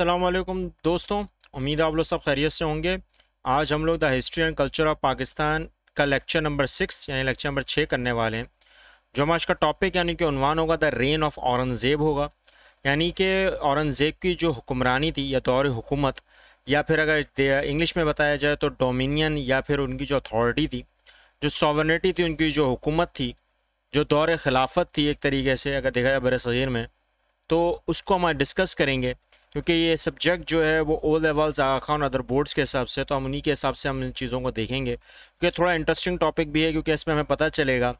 वालेकुम दोस्तों उम्मीद आप लोग सब खैरियत से होंगे आज हम लोग the history and culture of Pakistan का लेक्चर नंबर सिक्स यानी लेक्चर नंबर छः करने वाले हैं जो हम आज का टॉपिक यानी कि उनवान होगा द रेन ऑफ औरंगज़ेब होगा यानी कि औरंगज़ेब की जो हुक्मरानी थी या दौर हुकूमत या फिर अगर इंग्लिश में बताया जाए तो डोमिनियन या फिर उनकी जो अथॉरिटी थी जो सॉवर्निटी थी उनकी जो हुकूमत थी जो दौर खिलाफत थी एक तरीके से अगर देखा जाए बर सग़ीर में तो उसको हम डिस्कस करेंगे क्योंकि ये सब्जेक्ट जो है वो O levels Aga Khan other boards के हिसाब से तो हम उन्हीं के हिसाब से हम इन चीज़ों को देखेंगे क्योंकि थोड़ा इंटरेस्टिंग टॉपिक भी है क्योंकि इसमें हमें पता चलेगा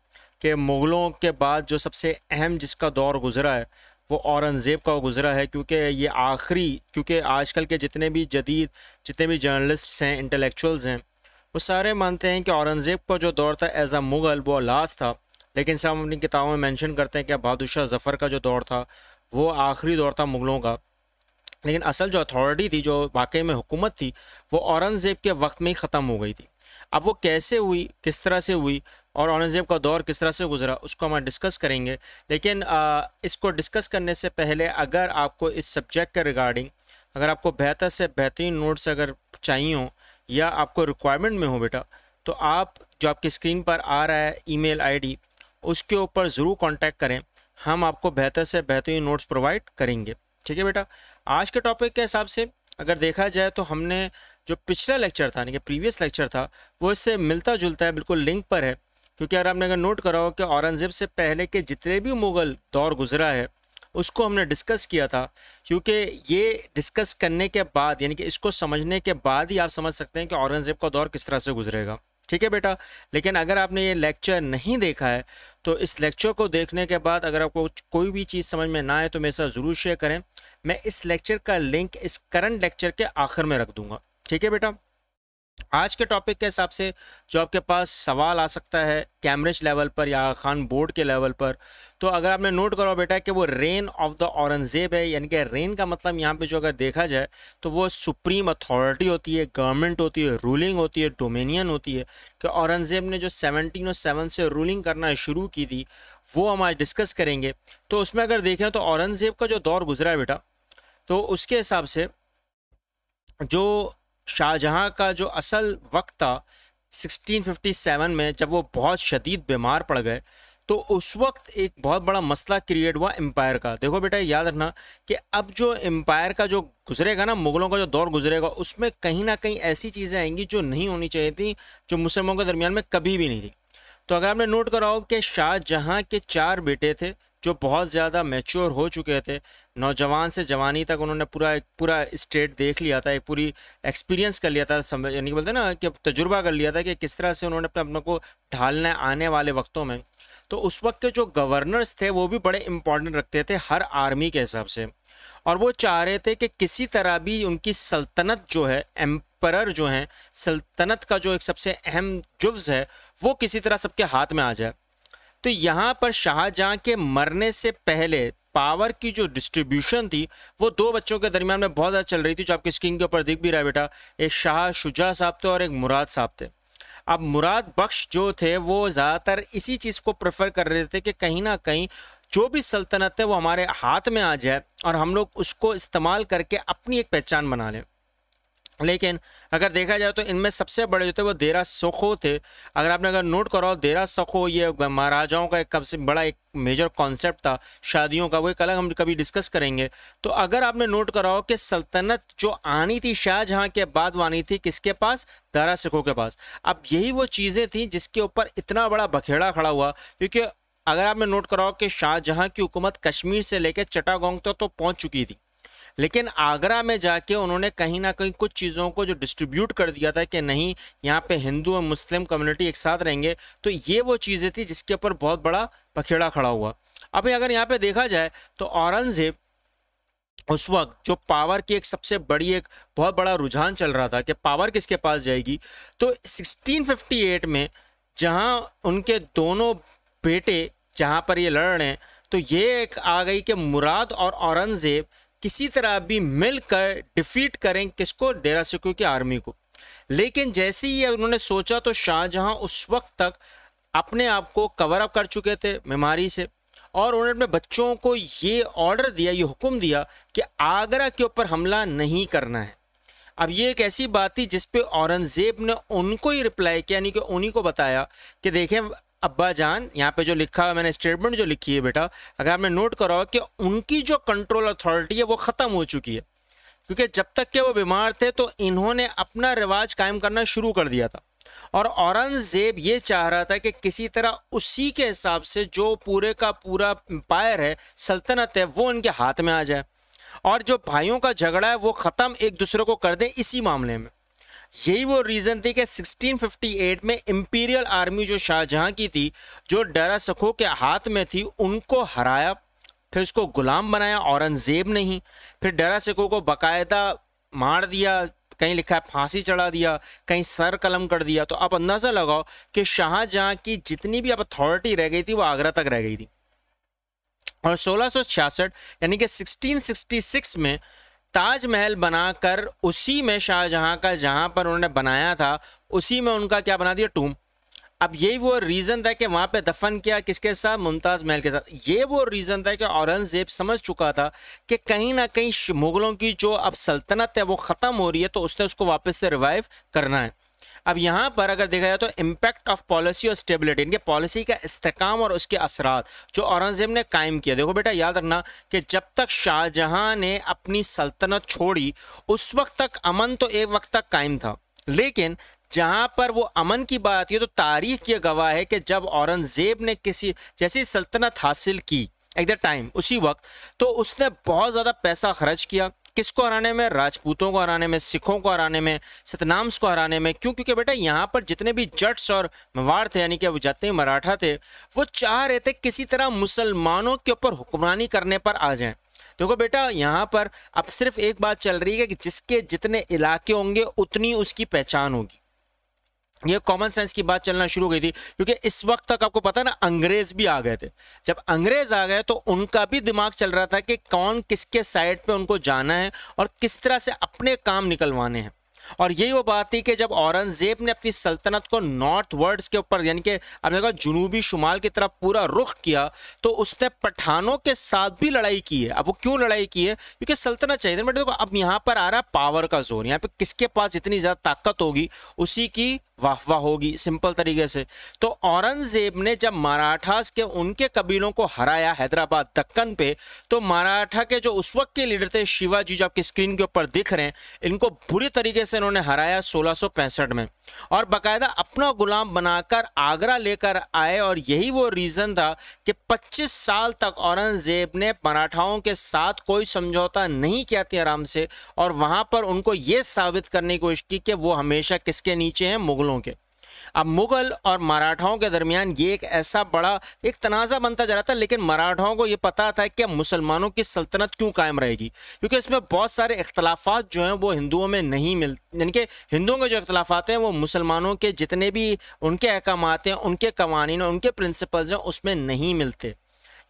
कि मुग़लों के बाद जो सबसे अहम जिसका दौर गुजरा है वो औरंगज़ेब का गुज़रा है क्योंकि ये आखिरी क्योंकि आजकल के जितने भी जदीद जितने भी जर्नलिस्ट्स हैं इंटेलेक्चुअल्स हैं वो सारे मानते हैं कि औरंगज़ेब का जो दौर था एज़ अ मुग़ल वो लास्ट था लेकिन सब हम अपनी किताबों में मैंशन करते हैं कि बहादुर शाह जफ़र का जो दौर था वो आखिरी दौर था मुग़लों का लेकिन असल जो अथॉरिटी थी जो वाकई में हुकूमत थी वो औरंगज़ेब के वक्त में ही ख़त्म हो गई थी अब वो कैसे हुई किस तरह से हुई और औरंगज़ेब का दौर किस तरह से गुजरा उसको हम डिस्कस करेंगे लेकिन आ, इसको डिस्कस करने से पहले अगर आपको इस सब्जेक्ट के रिगार्डिंग अगर आपको बेहतर से बेहतरीन नोट्स अगर चाहिए हों या आपको रिक्वायरमेंट में हो बेटा तो आप जो आपकी स्क्रीन पर आ रहा है ईमेल आईडी उसके ऊपर ज़रूर कांटेक्ट करें हम आपको बेहतर से बेहतरीन नोट्स प्रोवाइड करेंगे ठीक है बेटा आज के टॉपिक के हिसाब से अगर देखा जाए तो हमने जो पिछला लेक्चर था यानी कि प्रीवियस लेक्चर था वो इससे मिलता जुलता है बिल्कुल लिंक पर है क्योंकि अगर आपने अगर नोट करा हो कि औरंगज़ेब से पहले के जितने भी मुग़ल दौर गुजरा है उसको हमने डिस्कस किया था क्योंकि ये डिस्कस करने के बाद यानी कि इसको समझने के बाद ही आप समझ सकते हैं कि औरंगज़ेब का दौर किस तरह से गुजरेगा ठीक है बेटा लेकिन अगर आपने ये लेक्चर नहीं देखा है तो इस लेक्चर को देखने के बाद अगर आपको कोई भी चीज़ समझ में ना आए तो मेरे साथ ज़रूर शेयर करें मैं इस लेक्चर का लिंक इस करंट लेक्चर के आखिर में रख दूँगा ठीक है बेटा आज के टॉपिक के हिसाब से जो आपके पास सवाल आ सकता है कैम्ब्रिज लेवल पर या खान बोर्ड के लेवल पर तो अगर आपने नोट करो बेटा कि वो रेन ऑफ द औरंगजेब है यानी कि रेन का मतलब यहाँ पे जो अगर देखा जाए तो वो सुप्रीम अथॉरिटी होती है गवर्नमेंट होती है रूलिंग होती है डोमिनियन होती है कि औरंगजेब ने जो सेवनटीन और सेवन से रूलिंग करना शुरू की थी वो हम आज डिस्कस करेंगे तो उसमें अगर देखें तो औरंगजेब का जो दौर गुजरा है बेटा तो उसके हिसाब से जो शाहजहाँ का जो असल वक्त था 1657 में जब वो बहुत शदीद बीमार पड़ गए तो उस वक्त एक बहुत बड़ा मसला क्रिएट हुआ एम्पायर का देखो बेटा याद रखना कि अब जो एम्पायर का जो गुजरेगा ना मुगलों का जो दौर गुजरेगा उसमें कहीं ना कहीं ऐसी चीज़ें आएंगी जो नहीं होनी चाहिए थी जो मुसलमानों के दरमियान में कभी भी नहीं थी तो अगर आपने नोट कराओ कि शाहजहाँ के चार बेटे थे जो बहुत ज़्यादा मैच्योर हो चुके थे नौजवान से जवानी तक उन्होंने पूरा एक पूरा स्टेट देख लिया था एक पूरी एक्सपीरियंस कर लिया था समझ यानी बोलते ना कि तजुर्बा कर लिया था कि किस तरह से उन्होंने अपने अपनों को ढालना आने वाले वक्तों में तो उस वक्त के जो गवर्नर्स थे वो भी बड़े इंपॉर्टेंट रखते थे हर आर्मी के हिसाब से और वो चाह रहे थे कि किसी तरह भी उनकी सल्तनत जो है एम्परर जो हैं सल्तनत का जो एक सबसे अहम जुफ्स है वो किसी तरह सबके हाथ में आ जाए तो यहाँ पर शाहजहाँ के मरने से पहले पावर की जो डिस्ट्रीब्यूशन थी वो दो बच्चों के दरमियान में बहुत ज़्यादा चल रही थी जो आपके स्क्रीन के ऊपर दिख भी रहा है बेटा एक शाह शुजा साहब थे और एक मुराद साहब थे अब मुराद बख्श जो थे वो ज़्यादातर इसी चीज़ को प्रेफर कर रहे थे कि कहीं ना कहीं जो भी सल्तनत है वो हमारे हाथ में आ जाए और हम लोग उसको इस्तेमाल करके अपनी एक पहचान बना लें लेकिन अगर देखा जाए तो इनमें सबसे बड़े जो थे वो देरा सुखो थे अगर आपने अगर नोट करो देरा सखो ये महाराजाओं का एक कब से बड़ा एक मेजर कॉन्सेप्ट था शादियों का वो एक अलग हम कभी डिस्कस करेंगे तो अगर आपने नोट कराओ कि सल्तनत जो आनी थी शाहजहाँ के बाद वो आनी थी किसके पास दारा सिखों के पास अब यही वो चीज़ें थी जिसके ऊपर इतना बड़ा बखेड़ा खड़ा हुआ क्योंकि अगर आपने नोट कराओ कि शाहजहाँ की हुकूमत कश्मीर से लेकर चटागोंग तक तो, तो पहुँच चुकी थी लेकिन आगरा में जाके उन्होंने कहीं ना कहीं कुछ चीज़ों को जो डिस्ट्रीब्यूट कर दिया था कि नहीं यहाँ पे हिंदू और मुस्लिम कम्युनिटी एक साथ रहेंगे तो ये वो चीज़ें थी जिसके ऊपर बहुत बड़ा पखेड़ा खड़ा हुआ अभी अगर यहाँ पर देखा जाए तो औरंगजेब उस वक्त जो पावर की एक सबसे बड़ी एक बहुत बड़ा रुझान चल रहा था कि पावर किसके पास जाएगी तो 1658 में जहां उनके दोनों बेटे जहां पर ये लड़ रहे हैं तो ये एक आ गई कि मुराद और औरंगजेब किसी तरह भी मिलकर डिफीट करें किसको डेरा सिक्यू की आर्मी को लेकिन जैसे ही उन्होंने सोचा तो शाहजहां उस वक्त तक अपने आप को कवर अप कर चुके थे बीमारी से और उन्होंने अपने बच्चों को ये ऑर्डर दिया ये हुक्म दिया कि आगरा के ऊपर हमला नहीं करना है अब ये एक ऐसी बात थी जिस पे औरंगज़ेब ने उनको ही रिप्लाई किया यानी कि उन्हीं को बताया कि देखें अब्बा जान यहाँ पे जो लिखा है मैंने स्टेटमेंट जो लिखी है बेटा अगर आपने नोट करो कि उनकी जो कंट्रोल अथॉरिटी है वो ख़त्म हो चुकी है क्योंकि जब तक के वो बीमार थे तो इन्होंने अपना रिवाज कायम करना शुरू कर दिया था और औरंगजेब ये चाह रहा था कि किसी तरह उसी के हिसाब से जो पूरे का पूरा एम्पायर है सल्तनत है वो इनके हाथ में आ जाए और जो भाइयों का झगड़ा है वो ख़त्म एक दूसरे को कर दें इसी मामले में यही वो रीज़न थी कि 1658 में इम्पीरियल आर्मी जो शाहजहां की थी जो डरा सखो के हाथ में थी उनको हराया फिर उसको गुलाम बनाया औरंगज़ेब नहीं फिर डरा सखो को बाकायदा मार दिया कहीं लिखा है फांसी चढ़ा दिया कहीं सर कलम कर दिया तो आप अंदाज़ा लगाओ कि शाहजहाँ की जितनी भी अब अथॉरिटी रह गई थी वो आगरा तक रह गई थी और सोलह यानी कि 1666 में ताजमहल बनाकर उसी में शाहजहाँ का जहाँ पर उन्होंने बनाया था उसी में उनका क्या बना दिया टूम अब यही वो रीज़न था कि वहाँ पे दफन किया किसके साथ मुमताज़ महल के साथ ये वो रीज़न था कि औरंगज़ेब समझ चुका था कि कहीं ना कहीं मुग़लों की जो अब सल्तनत है वो ख़त्म हो रही है तो उसने उसको वापस से रिवाइव करना है अब यहाँ पर अगर देखा जाए तो इम्पैक्ट ऑफ पॉलिसी और स्टेबिलिटी इनके पॉलिसी का इस्तेकाम और उसके असरात जो औरंगजेब ने कायम किया देखो बेटा याद रखना कि जब तक शाहजहाँ ने अपनी सल्तनत छोड़ी उस वक्त तक अमन तो एक वक्त तक कायम था लेकिन जहाँ पर वो अमन की बात आती है तो तारीख की गवाह है कि जब औरंगज़ेब ने किसी जैसी सल्तनत हासिल की एट द टाइम उसी वक्त तो उसने बहुत ज़्यादा पैसा खर्च किया किसको हराने में राजपूतों को हराने में सिखों को हराने में सतनाम्स को हराने में क्यों क्योंकि बेटा यहाँ पर जितने भी जट्स और मवाड़ थे यानी कि अब जाते मराठा थे वो चाह रहे थे किसी तरह मुसलमानों के ऊपर हुक्मरानी करने पर आ जाएं देखो बेटा यहाँ पर अब सिर्फ एक बात चल रही है कि जिसके जितने इलाके होंगे उतनी उसकी पहचान होगी ये कॉमन सेंस की बात चलना शुरू हो गई थी क्योंकि इस वक्त तक आपको पता है ना अंग्रेज भी आ गए थे जब अंग्रेज आ गए तो उनका भी दिमाग चल रहा था कि कौन किसके साइड पे उनको जाना है और किस तरह से अपने काम निकलवाने हैं और यही वो बात थी कि जब औरंगजेब ने अपनी सल्तनत को नॉर्थ वर्ड्स के ऊपर यानी कि आपने देखा जुनूबी शुमाल की तरफ पूरा रुख किया तो उसने पठानों के साथ भी लड़ाई की है अब वो क्यों लड़ाई की है क्योंकि सल्तनत चाहिए बट देखो अब यहाँ पर आ रहा है पावर का जोर यहाँ पे किसके पास इतनी ज़्यादा ताकत होगी उसी की वाह वाह होगी सिंपल तरीके से तो औरंगजेब ने जब मराठास के उनके कबीलों को हराया हैदराबाद दक्कन पे तो मराठा के जो उस वक्त के लीडर थे शिवाजी जो आपकी स्क्रीन के ऊपर दिख रहे हैं इनको बुरी तरीके से इन्होंने हराया सोलह में और बाकायदा अपना गुलाम बनाकर आगरा लेकर आए और यही वो रीज़न था कि 25 साल तक औरंगज़ेब ने मराठाओं के साथ कोई समझौता नहीं किया था आराम से और वहाँ पर उनको ये साबित करने की कोशिश की कि वो हमेशा किसके नीचे हैं मुग़लों के अब मुग़ल और मराठाओं के दरमियान ये एक ऐसा बड़ा एक तनाज़ा बनता जा रहा था लेकिन मराठाओं को ये पता था कि मुसलमानों की सल्तनत क्यों कायम रहेगी क्योंकि इसमें बहुत सारे अख्तलाफात जो हैं वो हिंदुओं में नहीं मिल यानी कि हिंदुओं के जो इख्तलाफात हैं वो मुसलमानों के जितने भी उनके अहकाम हैं उनके और उनके प्रिंसिपल्स हैं उसमें नहीं मिलते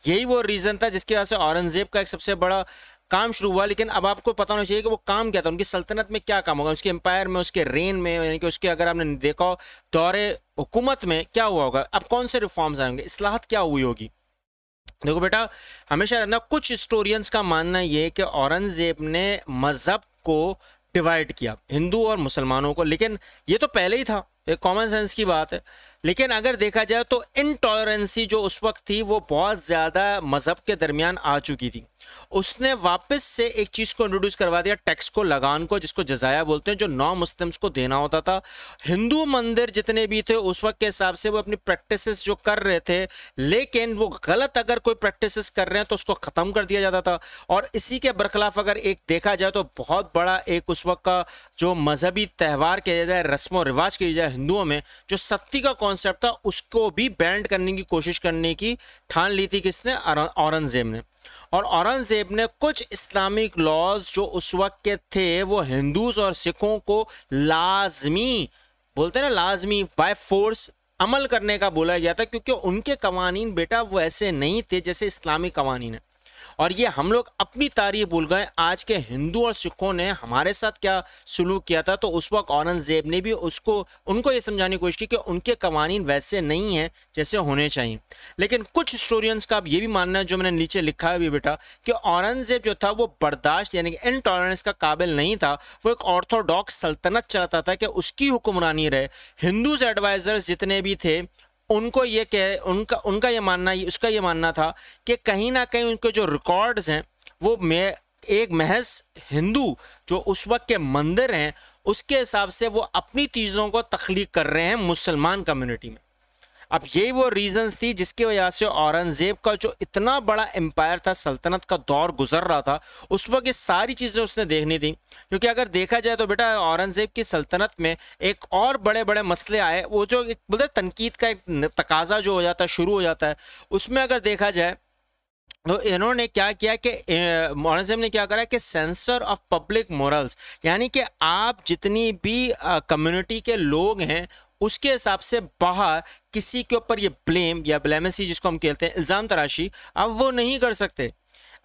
यही वो रीज़न था जिसकी वजह से औरंगज़ेब का एक सबसे बड़ा काम शुरू हुआ लेकिन अब आपको पता होना चाहिए कि वो काम क्या था उनकी सल्तनत में क्या काम होगा उसके एम्पायर में उसके रेन में यानी कि उसके अगर आपने देखा हो दौरे हुकूमत में क्या हुआ होगा अब कौन से रिफॉर्म्स आएंगे असलाहत क्या हुई होगी देखो बेटा हमेशा रहना कुछ हिस्टोरियंस का मानना ये कि औरंगजेब ने मज़हब को डिवाइड किया हिंदू और मुसलमानों को लेकिन ये तो पहले ही था एक कॉमन सेंस की बात है लेकिन अगर देखा जाए तो इनटॉलरेंसी जो उस वक्त थी वो बहुत ज़्यादा मज़हब के दरमियान आ चुकी थी उसने वापस से एक चीज़ को इंट्रोड्यूस करवा दिया टैक्स को लगान को जिसको जजाया बोलते हैं जो नॉन मुस्लिम्स को देना होता था हिंदू मंदिर जितने भी थे उस वक्त के हिसाब से वो अपनी प्रैक्टिस जो कर रहे थे लेकिन वो गलत अगर कोई प्रैक्टिस कर रहे हैं तो उसको ख़त्म कर दिया जाता था और इसी के बरखिलाफ अगर एक देखा जाए तो बहुत बड़ा एक उस वक्त का जो मजहबी त्यौहार किया जाए रस्म व रिवाज किया जाए हिंदुओं में जो सत्ती का कॉन्सेप्ट था उसको भी बैंड करने की कोशिश करने की ठान ली थी किसने औरंगजेब ने और औरंगज़ेब ने कुछ इस्लामिक लॉज जो उस वक्त के थे वो हिंदूज और सिखों को लाजमी बोलते ना लाजमी बाय फोर्स अमल करने का बोला गया था क्योंकि उनके कवानीन बेटा वो ऐसे नहीं थे जैसे इस्लामी कवानीन है और ये हम लोग अपनी तारीफ भूल गए आज के हिंदू और सिखों ने हमारे साथ क्या सलूक किया था तो उस वक्त औरंगजेब ने भी उसको उनको ये समझाने की कोशिश की कि उनके कवानीन वैसे नहीं हैं जैसे होने चाहिए लेकिन कुछ हिस्टोरियंस का अब ये भी मानना है जो मैंने नीचे लिखा है भी बेटा कि औरंगजेब जो था वो बर्दाश्त यानी कि इनटॉलरेंस का काबिल नहीं था वो एक ऑर्थोडॉक्स सल्तनत चलाता था कि उसकी हुक्मरानी रहे हिंदूज एडवाइज़र्स जितने भी थे उनको ये कह उनका उनका ये मानना उसका ये मानना था कि कहीं ना कहीं उनके जो रिकॉर्ड्स हैं वो मैं एक महज हिंदू जो उस वक्त के मंदिर हैं उसके हिसाब से वो अपनी चीज़ों को तख्लीक कर रहे हैं मुसलमान कम्युनिटी में अब यही वो रीजंस थी जिसकी वजह से औरंगजेब का जो इतना बड़ा एम्पायर था सल्तनत का दौर गुजर रहा था उस वक्त ये सारी चीज़ें उसने देखनी थी क्योंकि अगर देखा जाए तो बेटा औरंगजेब की सल्तनत में एक और बड़े बड़े मसले आए वो जो एक बोलते तनकीद का एक तकाजा जो हो जाता है शुरू हो जाता है उसमें अगर देखा जाए तो इन्होंने क्या किया कि मौलाना ने क्या करा कि सेंसर ऑफ पब्लिक मोरल्स यानी कि आप जितनी भी कम्युनिटी के लोग हैं उसके हिसाब से बाहर किसी के ऊपर ये ब्लेम या ब्लेमेसी जिसको हम कहते हैं इल्ज़ाम तराशी आप वो नहीं कर सकते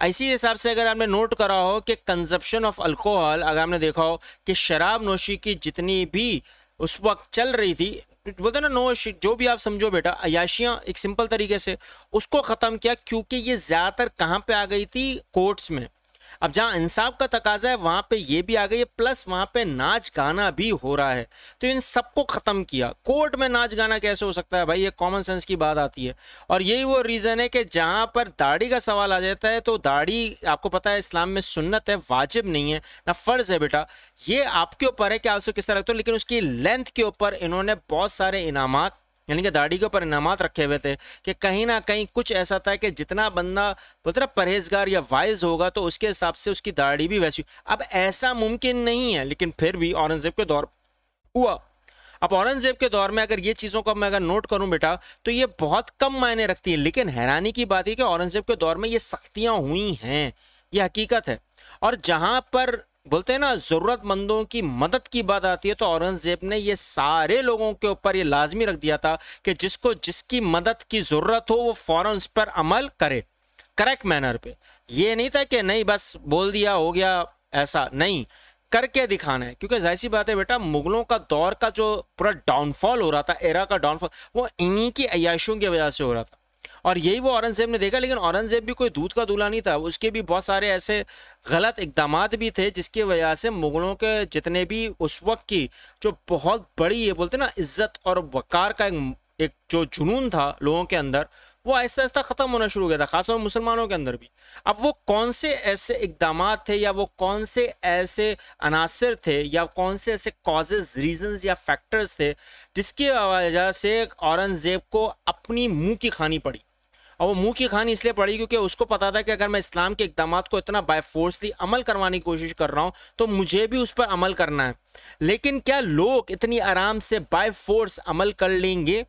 इसी हिसाब से अगर आपने नोट करा हो कि कंजप्शन ऑफ अल्कोहल अगर आपने देखा हो कि शराब नोशी की जितनी भी उस वक्त चल रही थी बोलते ना नो जो भी आप समझो बेटा अयाशियाँ एक सिंपल तरीके से उसको ख़त्म किया क्योंकि ये ज़्यादातर कहाँ पे आ गई थी कोर्ट्स में अब जहाँ इंसाफ का तकाजा है वहाँ पे ये भी आ गई है प्लस वहाँ पे नाच गाना भी हो रहा है तो इन सबको ख़त्म किया कोर्ट में नाच गाना कैसे हो सकता है भाई ये कॉमन सेंस की बात आती है और यही वो रीज़न है कि जहाँ पर दाढ़ी का सवाल आ जाता है तो दाढ़ी आपको पता है इस्लाम में सुन्नत है वाजिब नहीं है ना फ़र्ज़ है बेटा ये आपके ऊपर है कि आपसे किस तरह रखते हो लेकिन उसकी लेंथ के ऊपर इन्होंने बहुत सारे इनाम यानी कि दाढ़ी के ऊपर परिणाम रखे हुए थे कि कहीं ना कहीं कुछ ऐसा था कि जितना बंदा बोलते ना परहेजगार या वाइज होगा तो उसके हिसाब से उसकी दाढ़ी भी वैसी अब ऐसा मुमकिन नहीं है लेकिन फिर भी औरंगजेब के दौर हुआ अब औरंगजेब के दौर में अगर ये चीज़ों को मैं अगर नोट करूं बेटा तो ये बहुत कम मायने रखती है लेकिन हैरानी की बात है कि औरंगजेब के दौर में ये सख्तियाँ हुई हैं ये हकीकत है और जहाँ पर बोलते हैं ना ज़रूरतमंदों की मदद की बात आती है तो औरंगज़ेब ने ये सारे लोगों के ऊपर ये लाजमी रख दिया था कि जिसको जिसकी मदद की ज़रूरत हो वो फ़ौर उस पर अमल करे करेक्ट मैनर पे ये नहीं था कि नहीं बस बोल दिया हो गया ऐसा नहीं करके दिखाना है क्योंकि जाहिर सी बात है बेटा मुगलों का दौर का जो पूरा डाउनफॉल हो रहा था एरा का डाउनफॉल वो इन्हीं की अयाशियों की वजह से हो रहा था और यही वो औरंगजेब ने देखा लेकिन औरंगजेब भी कोई दूध का दूल्हा नहीं था उसके भी बहुत सारे ऐसे गलत इकदाम भी थे जिसकी वजह से मुगलों के जितने भी उस वक्त की जो बहुत बड़ी ये बोलते ना इज्जत और वक़ार का एक, एक जो जुनून था लोगों के अंदर वो आहिस्ता आहिस्ता ख़त्म होना शुरू हो गया था खासतौर मुसलमानों के अंदर भी अब वो कौन से ऐसे इकदाम थे या वो कौन से ऐसे अनासर थे या कौन से ऐसे कॉजेज रीजंस या फैक्टर्स थे जिसकी वजह से औरंगज़ेब को अपनी मुंह की खानी पड़ी और वो मुंह की खान इसलिए पड़ी क्योंकि उसको पता था कि अगर मैं इस्लाम के इकदाम को इतना फोर्सली अमल करवाने की कोशिश कर रहा हूँ तो मुझे भी उस पर अमल करना है लेकिन क्या लोग इतनी आराम से बाय फोर्स अमल कर लेंगे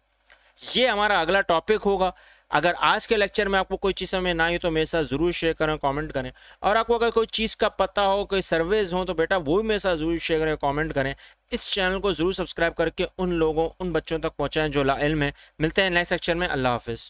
ये हमारा अगला टॉपिक होगा अगर आज के लेक्चर में आपको कोई चीज़ समझ ना आई तो मेरे साथ ज़रूर शेयर करें कमेंट करें और आपको अगर कोई चीज़ का पता हो कोई सर्वेज हो तो बेटा वो भी मेरे साथ ज़रूर शेयर करें कमेंट करें इस चैनल को ज़रूर सब्सक्राइब करके उन लोगों उन बच्चों तक पहुँचाएँ जो ला में है मिलते हैं नेक्स्ट लेक्चर में अल्लाह हाफिज़